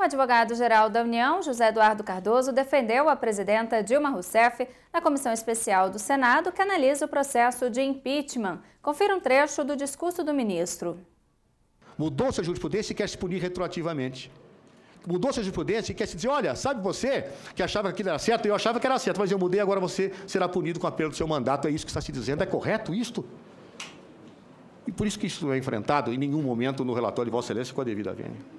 O advogado-geral da União, José Eduardo Cardoso, defendeu a presidenta Dilma Rousseff na comissão especial do Senado que analisa o processo de impeachment. Confira um trecho do discurso do ministro. Mudou-se a jurisprudência e quer se punir retroativamente mudou sua jurisprudência e quer se dizer, olha, sabe você que achava que aquilo era certo, eu achava que era certo, mas eu mudei, agora você será punido com a perda do seu mandato, é isso que está se dizendo, é correto isto? E por isso que isso não é enfrentado em nenhum momento no relatório de Vossa Excelência com a devida vênia.